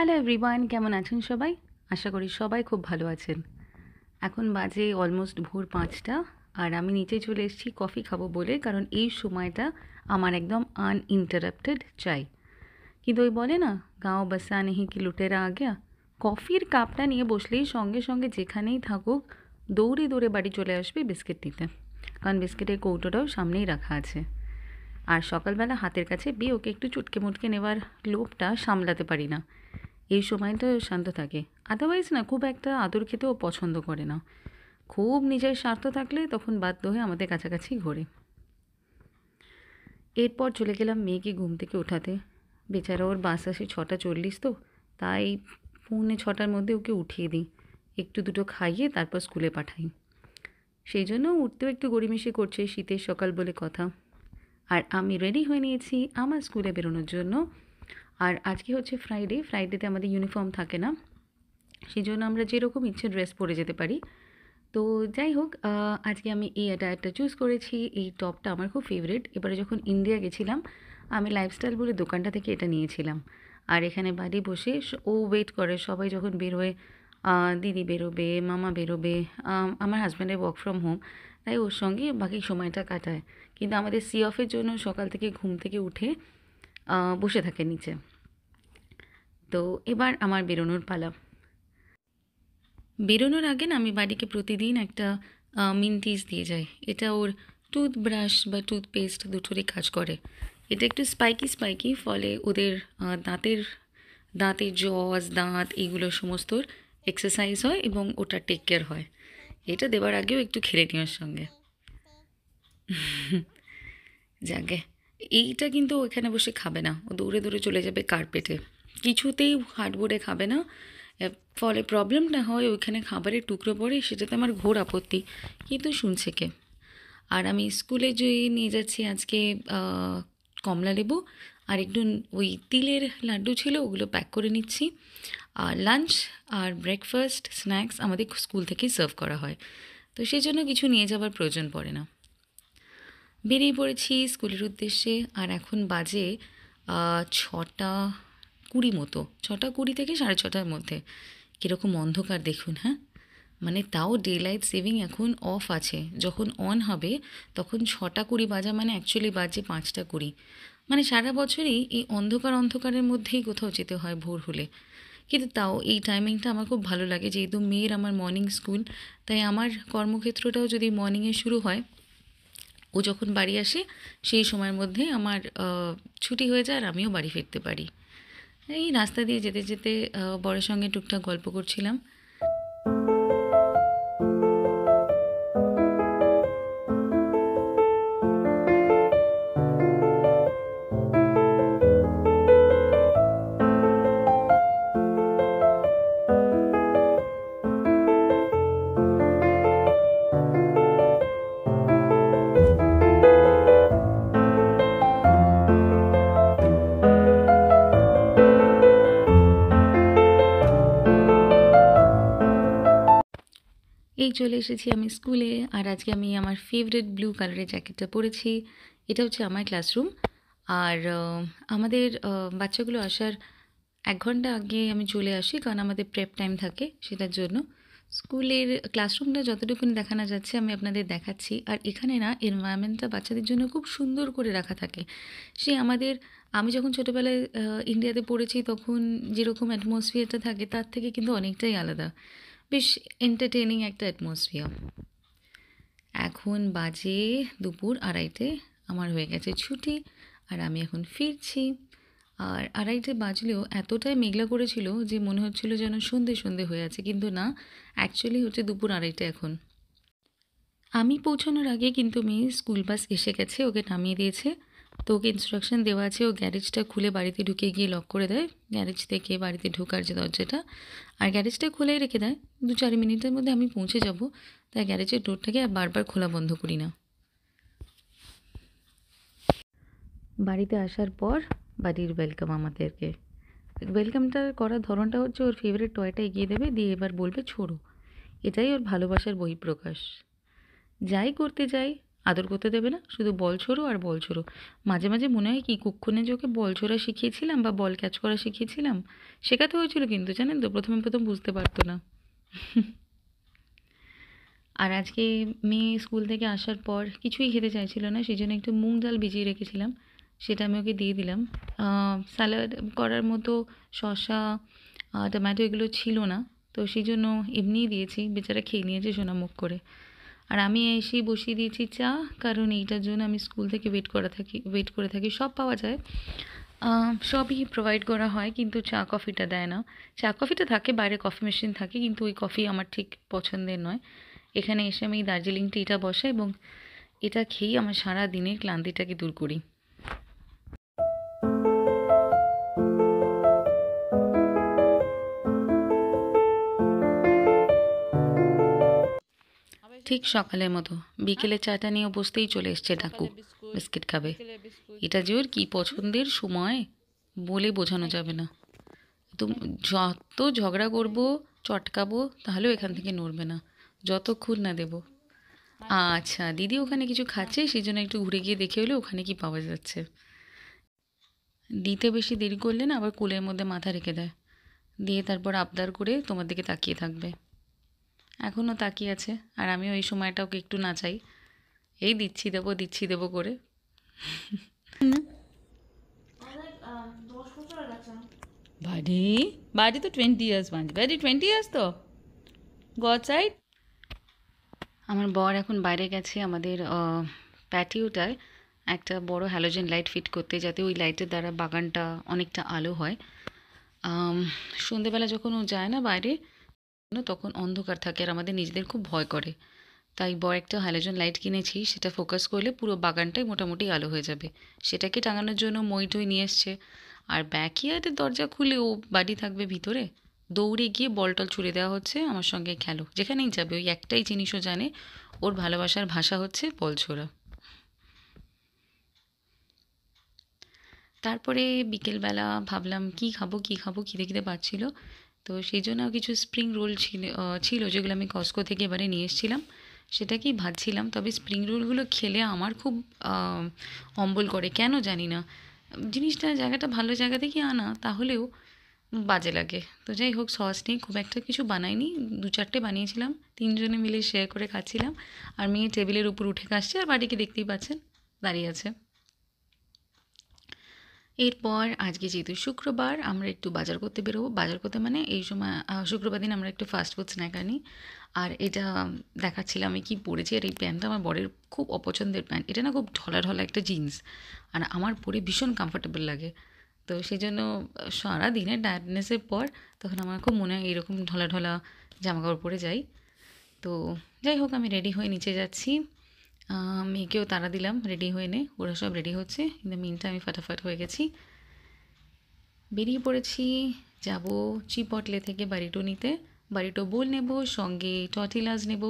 hello everyone কেমন আছেন সবাই আশা করি সবাই খুব ভালো আছেন এখন বাজে অলমোস্ট ভোর পাঁচটা আর আমি নিচে চলে এসেছি কফি খাবো বলে কারণ এই সময়টা আমার একদম আনইন্টারাপ্টেড চাই কিন্তু ওই বলে না গাঁও বাসা নেহি কি লুটেরা আগে কফির কাপটা নিয়ে বসলেই সঙ্গে সঙ্গে যেখানেই থাকুক দৌড়ে দৌড়ে বাড়ি চলে আসবে বিস্কিট নিতে কারণ বিস্কিটের কৌটোটাও সামনেই রাখা আছে আর সকালবেলা হাতের কাছে বেয়ে ওকে একটু চুটকে মুটকে নেওয়ার লোভটা সামলাতে পারি না এই সময়টা শান্ত থাকে আদারওয়াইজ না খুব একটা আদর খেতেও পছন্দ করে না খুব নিজের স্বার্থ থাকলে তখন বাধ্য হয়ে আমাদের কাছাকাছি ঘোরে এরপর চলে গেলাম মেয়েকে ঘুম থেকে ওঠাতে বেচারা ওর বাস আসে ছটা চল্লিশ তো তাই পৌনে ছটার মধ্যে ওকে উঠিয়ে দিই একটু দুটো খাইয়ে তারপর স্কুলে পাঠাই সেই জন্য উঠতেও একটু গড়িমিশে করছে শীতের সকাল বলে কথা আর আমি রেডি হয়ে নিয়েছি আমার স্কুলে বেরোনোর জন্য আর আজকে হচ্ছে ফ্রাইডে ফ্রাইডেতে আমাদের ইউনিফর্ম থাকে না সেই জন্য আমরা যেরকম ইচ্ছে ড্রেস পরে যেতে পারি তো যাই হোক আজকে আমি এই অ্যাটায়ারটা চুজ করেছি এই টপটা আমার খুব ফেভারিট এবারে যখন ইন্ডিয়া গেছিলাম আমি লাইফস্টাইল বলে দোকানটা থেকে এটা নিয়েছিলাম আর এখানে বাড়ি বসে ও ওয়েট করে সবাই যখন বেরোয় দিদি বেরোবে মামা বেরোবে আমার হাজব্যান্ডের ওয়ার্ক ফ্রম হোম তাই ওর সঙ্গে বাকি সময়টা কাটায় কিন্তু আমাদের সি অফের জন্য সকাল থেকে ঘুম থেকে উঠে বসে থাকে নিচে তো এবার আমার বেরোনোর পালা বেরোনোর আগে না আমি বাড়িকে প্রতিদিন একটা মিন্টিস দিয়ে যাই এটা ওর টুথব্রাশ বা টুথপেস্ট দুটোরই কাজ করে এটা একটু স্পাইকি স্পাইকি ফলে ওদের দাঁতের দাঁতের জজ দাঁত এগুলো সমস্তর এক্সারসাইজ হয় এবং ওটা টেক কেয়ার হয় এটা দেবার আগেও একটু খেলে নিওর সঙ্গে যাকে এইটা কিন্তু ওইখানে বসে খাবে না ও দৌড়ে দৌড়ে চলে যাবে কার্পেটে কিছুতেই হার্ডবোর্ডে খাবে না ফলে প্রবলেমটা হয় ওইখানে খাবারের টুকরো পড়ে সেটাতে আমার ঘোর আপত্তি কিন্তু শুনছে কে আর আমি স্কুলে যেয়ে নিয়ে যাচ্ছি আজকে কমলা লেবু আর একটু ওই তিলের লাড্ডু ছিল ওগুলো প্যাক করে নিচ্ছি আর লাঞ্চ আর ব্রেকফাস্ট স্ন্যাক্স আমাদের স্কুল থেকেই সার্ভ করা হয় তো সেই জন্য কিছু নিয়ে যাওয়ার প্রয়োজন পড়ে না বেরিয়ে পড়েছি স্কুলের উদ্দেশ্যে আর এখন বাজে ছটা কুড়ি মতো ছটা কুড়ি থেকে সাড়ে ছটার মধ্যে কীরকম অন্ধকার দেখুন হ্যাঁ মানে তাও ডে লাইট সেভিং এখন অফ আছে যখন অন হবে তখন ছটা কুড়ি বাজা মানে অ্যাকচুয়ালি বাজে পাঁচটা কুড়ি মানে সারা বছরই এই অন্ধকার অন্ধকারের মধ্যেই কোথাও যেতে হয় ভোর হলে কিন্তু তাও এই টাইমিংটা আমার খুব ভালো লাগে যেহেতু মেয়ের আমার মর্নিং স্কুল তাই আমার কর্মক্ষেত্রটাও যদি মর্নিংয়ে শুরু হয় ও যখন বাড়ি আসে সেই সময়ের মধ্যে আমার ছুটি হয়ে যায় আর আমিও বাড়ি ফিরতে পারি এই রাস্তা দিয়ে যেতে যেতে বড়ের সঙ্গে টুকটাক গল্প করছিলাম ব্রেক চলে এসেছি আমি স্কুলে আর আজকে আমি আমার ফেভারিট ব্লু কালারের জ্যাকেটটা পরেছি এটা হচ্ছে আমার ক্লাসরুম আর আমাদের বাচ্চাগুলো আসার এক ঘন্টা আগে আমি চলে আসি কারণ আমাদের প্রেপ টাইম থাকে সেটার জন্য স্কুলের ক্লাসরুমটা যতটুকুনি দেখানো যাচ্ছে আমি আপনাদের দেখাচ্ছি আর এখানে না এনভায়রনমেন্টটা বাচ্চাদের জন্য খুব সুন্দর করে রাখা থাকে সে আমাদের আমি যখন ছোটোবেলায় ইন্ডিয়াতে পড়েছি তখন যেরকম অ্যাটমসফিয়ারটা থাকে তার থেকে কিন্তু অনেকটাই আলাদা বেশ এন্টারটেনিং একটা অ্যাটমসফিয়ার এখন বাজে দুপুর আড়াইটে আমার হয়ে গেছে ছুটি আর আমি এখন ফিরছি আর আড়াইটে বাজলেও এতটাই মেঘলা করেছিল যে মনে হচ্ছিল যেন সন্ধে সন্ধে হয়ে আছে কিন্তু না অ্যাকচুয়ালি হচ্ছে দুপুর আড়াইটে এখন আমি পৌঁছানোর আগে কিন্তু মেয়ে স্কুল বাস এসে গেছে ওকে নামিয়ে দিয়েছে তো ওকে ইনস্ট্রাকশান দেওয়া আছে ও গ্যারেজটা খুলে বাড়িতে ঢুকে গিয়ে লক করে দেয় গ্যারেজ থেকে বাড়িতে ঢোকার যে দরজাটা আর গ্যারেজটা খুলে রেখে দেয় দু চার মিনিটের মধ্যে আমি পৌঁছে যাব তাই গ্যারেজের ডোরটাকে আর বারবার খোলা বন্ধ করি না বাড়িতে আসার পর বাড়ির ওয়েলকাম আমাদেরকে ওয়েলকামটা করার ধরনটা হচ্ছে ওর ফেভারিট টয়টা এগিয়ে দেবে দিয়ে এবার বলবে ছোড়ো এটাই ওর ভালোবাসার বহিঃপ্রকাশ যাই করতে যাই আদর করতে দেবে না শুধু বল ছোড়ো আর বল ছোড়ো মাঝে মাঝে মনে হয় কি কুক্ষণে যে ওকে বল ছোড়া শিখিয়েছিলাম বা বল ক্যাচ করা শিখিয়েছিলাম শেখাতে হয়েছিল কিন্তু জানেন তো প্রথমে প্রথম বুঝতে পারতো না আর আজকে মেয়ে স্কুল থেকে আসার পর কিছুই খেতে চাইছিল না সেই জন্য একটু মুগ ডাল ভিজিয়ে রেখেছিলাম সেটা আমি ওকে দিয়ে দিলাম স্যালাড করার মতো শসা টমেটো এগুলো ছিল না তো সেই জন্য এমনিই দিয়েছি বেচারা খেয়ে নিয়েছে সোনা মুখ করে আর আমি এসেই বসিয়ে দিয়েছি চা কারণ এইটার জন্য আমি স্কুল থেকে ওয়েট করা থাকি ওয়েট করে থাকি সব পাওয়া যায় সবই প্রোভাইড করা হয় কিন্তু চা কফিটা দেয় না চা কফিটা থাকে বাইরে কফি মেশিন থাকে কিন্তু ওই কফি আমার ঠিক পছন্দের নয় এখানে এসে আমি দার্জিলিং টিটা বসাই এবং এটা খেয়েই আমার সারা দিনের ক্লান্তিটাকে দূর করি ঠিক সকালের মতো বিকেলে চাটা নিয়ে বসতেই চলে এসছে ডাকু বিস্কিট খাবে এটা যে ওর কী পছন্দের সময় বলে বোঝানো যাবে না যত ঝগড়া করব চটকাবো তাহলেও এখান থেকে নড়বে না যতক্ষণ না দেব আচ্ছা দিদি ওখানে কিছু খাচ্ছে সেই জন্য একটু ঘুরে গিয়ে দেখে হলে ওখানে কি পাওয়া যাচ্ছে দিতে বেশি দেরি করলে না আবার কুলের মধ্যে মাথা রেখে দেয় দিয়ে তারপর আবদার করে তোমার দিকে তাকিয়ে থাকবে এখনও তাকিয়ে আছে আর আমি ওই সময়টা ওকে একটু নাচাই এই দিচ্ছি দেবো দিচ্ছি দেবো করে বাড়ি বাড়ি তো টোয়েন্টি ইয়ার্স বাঁচবে বাড়ি টোয়েন্টি ইয়ার্স তো গড আমার বর এখন বাইরে গেছে আমাদের প্যাটিওটায় একটা বড় হ্যালোজেন লাইট ফিট করতে যাতে ওই লাইটের দ্বারা বাগানটা অনেকটা আলো হয় সন্ধেবেলা যখন ও যায় না বাইরে তখন অন্ধকার থাকে আর আমাদের নিজেদের খুব ভয় করে তাই বড় একটা হ্যালোজন লাইট কিনেছি সেটা ফোকাস করলে পুরো বাগানটাই মোটামুটি আলো হয়ে যাবে সেটাকে টাঙানোর জন্য মই টই নিয়ে এসছে আর ব্যাকইয়ার্ডের দরজা খুলে ও বাড়ি থাকবে ভিতরে দৌড়ে গিয়ে বলটল ছুড়ে দেওয়া হচ্ছে আমার সঙ্গে খেলো যেখানেই যাবে ওই একটাই জিনিসও জানে ওর ভালোবাসার ভাষা হচ্ছে বল ছোড়া তারপরে বিকেলবেলা ভাবলাম কি খাবো কি খাবো খিদে খিদে পাচ্ছিল তো সেই জন্য কিছু স্প্রিং রোল ছিল ছিল যেগুলো আমি কস্কো থেকে এবারে নিয়ে এসেছিলাম সেটাকেই ভাজছিলাম তবে স্প্রিং রোলগুলো খেলে আমার খুব অম্বল করে কেন জানি না জিনিসটা জায়গাটা ভালো জায়গা থেকে আনা তাহলেও বাজে লাগে তো যাই হোক সস নিয়ে খুব একটা কিছু বানাইনি দু চারটে বানিয়েছিলাম তিনজনে মিলে শেয়ার করে খাচ্ছিলাম আর মেয়ে টেবিলের উপর উঠে কাশছে আর বাড়িকে দেখতেই পাচ্ছেন দাঁড়িয়ে আছে এরপর আজকে যেহেতু শুক্রবার আমরা একটু বাজার করতে বেরোবো বাজার করতে মানে এই সময় শুক্রবার দিন আমরা একটু ফাস্টফুড স্ন্যাক আনি আর এটা দেখাচ্ছিলাম আমি কি পরেছি আর এই প্যান্টটা আমার বরের খুব অপছন্দের প্যান্ট এটা না খুব ঢলা ঢলা একটা জিন্স আর আমার পরে ভীষণ কমফোর্টেবল লাগে তো সেই জন্য সারা দিনে ডায়াটনেসের পর তখন আমার খুব মনে হয় এরকম ঢলা ঢলা জামাকাপড় পরে যাই তো যাই হোক আমি রেডি হয়ে নিচে যাচ্ছি মেয়েকেও তাড়া দিলাম রেডি হয়ে নে ওরা সব রেডি হচ্ছে কিন্তু মিনটা আমি ফাটাফাট হয়ে গেছি বেরিয়ে পড়েছি যাব চিপটলে থেকে বাড়িটো নিতে বাড়িটো বোল নেব সঙ্গে টটিলাজ নেব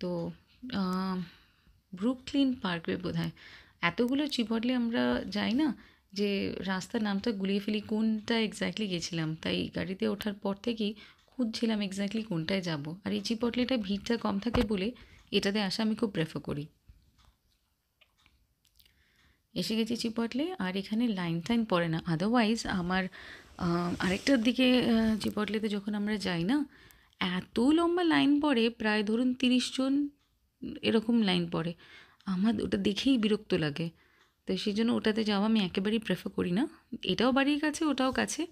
তো ব্রুকলিন পার্কওয়ে বোধ হয় এতগুলো চিপটলে আমরা যাই না যে রাস্তার নামটা গুলিয়ে ফেলি কোনটা এক্স্যাক্টলি গেছিলাম তাই গাড়িতে ওঠার পর থেকেই খুঁজছিলাম এক্স্যাক্টলি কোনটায় যাব আর এই চিপটলিটায় ভিড়টা কম থাকে বলে এটাতে আসা আমি খুব প্রেফার করি এসে গেছি চিপটলে আর এখানে লাইন টাইন পড়ে না আদারওয়াইজ আমার আরেকটার দিকে চিপটলেতে যখন আমরা যাই না এত লম্বা লাইন পড়ে প্রায় ধরুন তিরিশ জন এরকম লাইন পড়ে আমার ওটা দেখেই বিরক্ত লাগে তো সেই জন্য ওটাতে যাওয়া আমি একেবারেই প্রেফার করি না এটাও বাড়ির কাছে ওটাও কাছে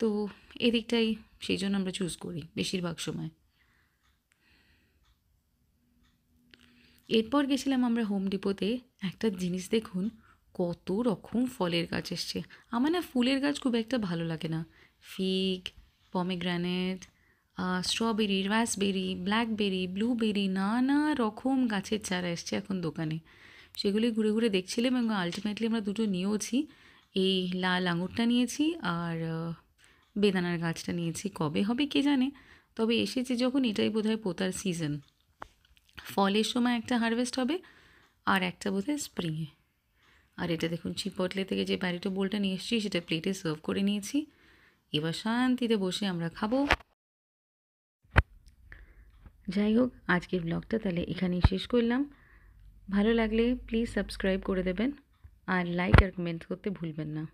তো এদিকটাই সেই জন্য আমরা চুজ করি বেশিরভাগ সময় এরপর গেছিলাম আমরা হোম ডিপোতে একটা জিনিস দেখুন কত রকম ফলের গাছ এসছে আমার না ফুলের গাছ খুব একটা ভালো লাগে না fig pomegranate strawberry raspberry blackberry blueberry নানা রকম গাছের চারা এসছে এখন দোকানে সেগুলি ঘুরে ঘুরে দেখছিলাম এবং আলটিমেটলি আমরা দুটো নিয়েওছি এই লাল আঙুরটা নিয়েছি আর বেদানার গাছটা নিয়েছি কবে হবে কে জানে তবে এসেছে যখন এটাই বোধহয় পোতার সিজন ফলের সময় একটা হারভেস্ট হবে আর একটা বোধহয় স্প্রিংয়ে আর এটা দেখুন চিপটলে থেকে যে ব্যারিটো বোলটা নিয়ে এসেছি সেটা প্লেটে সার্ভ করে নিয়েছি এবার শান্তিতে বসে আমরা খাবো যাই হোক আজকের ব্লগটা তাহলে এখানেই শেষ করলাম ভালো লাগলে প্লিজ সাবস্ক্রাইব করে দেবেন আর লাইক আর কমেন্ট করতে ভুলবেন না